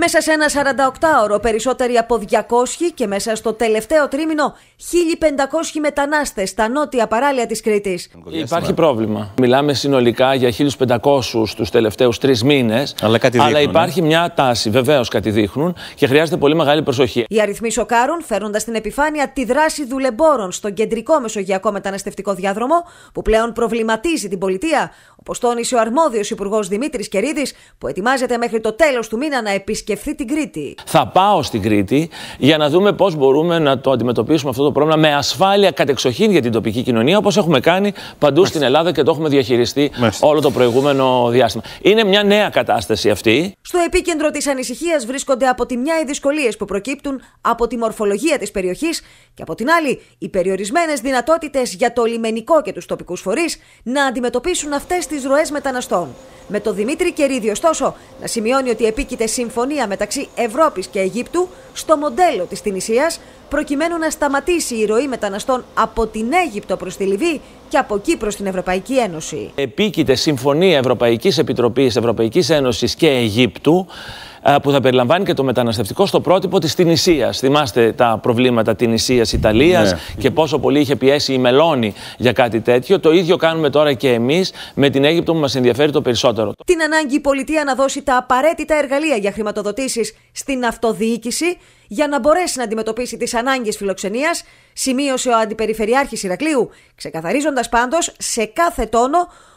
Μέσα σε ένα 48ωρο περισσότεροι από 200 και μέσα στο τελευταίο τρίμηνο 1500 μετανάστες στα νότια παράλια της Κρήτης. Υπάρχει πρόβλημα. Μιλάμε συνολικά για 1500 στους τελευταίους τρεις μήνες. Αλλά, υπάρχει μια τάση, βεβαίως κάτι δείχνουν και χρειάζεται πολύ μεγάλη προσοχή. Οι αριθμοί σοκάρουν φέρνοντας στην επιφάνεια τη δράση δουλεμπόρων στον κεντρικό μεσογειακό μεταναστευτικό διάδρομο που πλέον προβληματίζει την πολιτεία Πω τόνισε ο αρμόδιος υπουργός Δημήτρης Κερίδης, που ετοιμάζεται μέχρι το τέλος του μήνα να επισκεφθεί την Κρήτη. Θα πάω στην Κρήτη για να δούμε πώς μπορούμε να το αντιμετωπίσουμε αυτό το πρόβλημα με ασφάλεια κατεξοχήν για την τοπική κοινωνία, όπως έχουμε κάνει παντού στην Ελλάδα και το έχουμε διαχειριστεί Μες. όλο το προηγούμενο διάστημα. Είναι μια νέα κατάσταση αυτή. Στο επίκεντρο της ανησυχίας βρίσκονται από τη μια οι δυσκολίες που προκύπτουν από τη μορφολογία της περιοχής και από την άλλη οι περιορισμένες δυνατότητες για το λιμενικό και τους τοπικούς φορείς να αντιμετωπίσουν αυτές τις Ρωέ μεταναστών. Με το Δημήτρη Κερίδη, ωστόσο, να σημειώνει ότι επίκειται συμφωνία μεταξύ Ευρώπης και Αιγύπτου στο μοντέλο της Τινησίας, προκειμένου να σταματήσει η ροή μεταναστών από την Αίγυπτο προς τη Λιβύη και από εκεί προ την Ευρωπαϊκή Ένωση. Επίκειται συμφωνία Ευρωπαϊκής Επιτροπής, Ευρωπαϊκής Ένωσης και Αιγύπτου ε, που θα περιλαμβάνει και το μεταναστευτικό στο πρότυπο της Τινησίας. Θυμάστε τα προβλήματα Τινησίας Ιταλίας ναι. και πόσο πολύ είχε πιέσει η Μελώνη για κάτι τέτοιο. Το ίδιο κάνουμε τώρα και εμείς με την Αίγυπτο που μας ενδιαφέρει το περισσότερο. Την ανάγκη η πολιτεία να δώσει τα απαραίτητα εργαλεία για χρηματοδοτήσεις στην αυτοδιοίκηση για να μπορέσει να αντιμετωπίσει τις ανάγκες φιλοξενίας, σημείωσε ο Αντιπεριφερειάρχης Ηρακλείου, ξεκαθαρίζοντας πάντως σε κάθε τόνο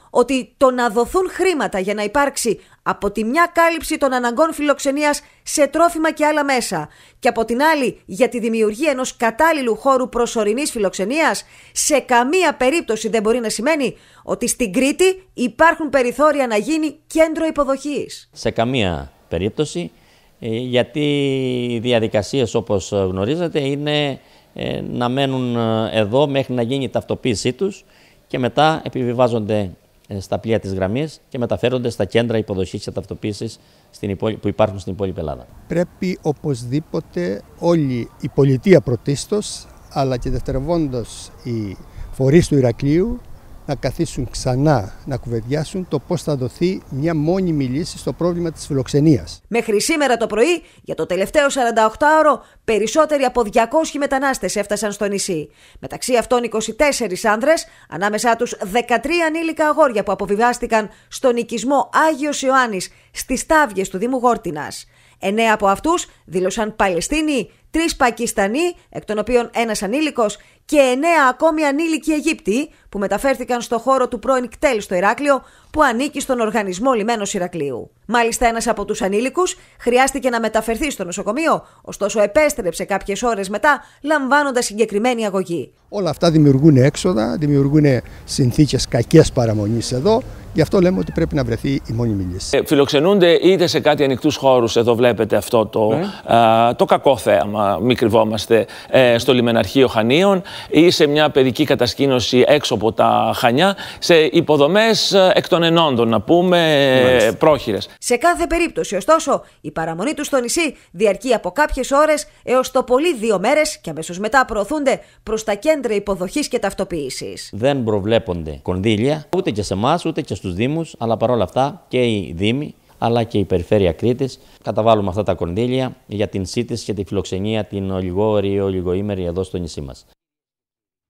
ότι το να δοθούν χρήματα για να υπάρξει από τη μια κάλυψη των αναγκών φιλοξενίας σε τρόφιμα και άλλα μέσα και από την άλλη για τη δημιουργία ενός κατάλληλου χώρου προσωρινής φιλοξενίας σε καμία περίπτωση δεν μπορεί να σημαίνει ότι στην Κρήτη υπάρχουν περιθώρια να γίνει κέντρο υποδοχής. Σε καμία περίπτωση ε, γιατί οι διαδικασίες όπως γνωρίζετε είναι ε, να μένουν ε, εδώ μέχρι να γίνει η ταυτοποίησή τους και μετά επιβιβάζονται ε, στα πλοία της γραμμής και μεταφέρονται στα κέντρα υποδοχής και ταυτοποίησης που υπάρχουν στην υπόλοιπη Ελλάδα. Πρέπει οπωσδήποτε όλη η πολιτεία πρωτίστως, αλλά και δευτερευόντως οι φορείς του Ηρακλείου να καθίσουν ξανά να κουβεντιάσουν το πώς θα δοθεί μια μόνιμη λύση στο πρόβλημα της φιλοξενίας. Μέχρι σήμερα το πρωί, για το τελευταίο 48ωρο, περισσότεροι από 200 μετανάστες έφτασαν στο νησί. Μεταξύ αυτών 24 άνδρες, ανάμεσά τους 13 ανήλικα αγόρια που αποβιβάστηκαν στον οικισμό Άγιος Ιωάννης στις τάβιε του Δήμου Γόρτινας. Εννέα από αυτούς δήλωσαν Παλαιστίνοι, τρεις Πακιστανοί, εκ των οποίων ένας ανήλικος και εννέα ακόμη ανήλικοι Αιγύπτιοι που μεταφέρθηκαν στο χώρο του πρώην Κτέλ στο Ηράκλειο που ανήκει στον οργανισμό Λιμένος Ηρακλείου. Μάλιστα, ένας από τους ανήλικους χρειάστηκε να μεταφερθεί στο νοσοκομείο, ωστόσο επέστρεψε κάποιες ώρες μετά, λαμβάνοντας συγκεκριμένη αγωγή. Όλα αυτά δημιουργούν έξοδα, δημιουργούν συνθήκες κακές παραμονής εδώ, Γι' αυτό λέμε ότι πρέπει να βρεθεί η μόνιμη λύση. Ε, φιλοξενούνται είτε σε κάτι ανοιχτούς χώρους, εδώ βλέπετε αυτό το, ε. α, το κακό θέαμα, μην κρυβόμαστε, ε, στο λιμεναρχείο Χανίων ή σε μια παιδική κατασκήνωση έξω από τα Χανιά, σε υποδομές ε, εκ των ενόντων, να πούμε, ε, πρόχειρες. Σε κάθε περίπτωση, ωστόσο, η παραμονή του στο νησί διαρκεί από κάποιες ώρες έως το πολύ δύο μέρες και αμέσως μετά προωθούνται προς τα κέντρα υποδοχής και ταυτοποίησης. Δεν προβλέπονται κονδύλια ούτε και σε εμάς ούτε και στους Δήμους, αλλά παρόλα αυτά και οι Δήμοι αλλά και η Περιφέρεια Κρήτης. Καταβάλουμε αυτά τα κονδύλια για την σύντηση και τη φιλοξενία την ολιγόρη ή ολιγοήμερη εδώ στο νησί μας.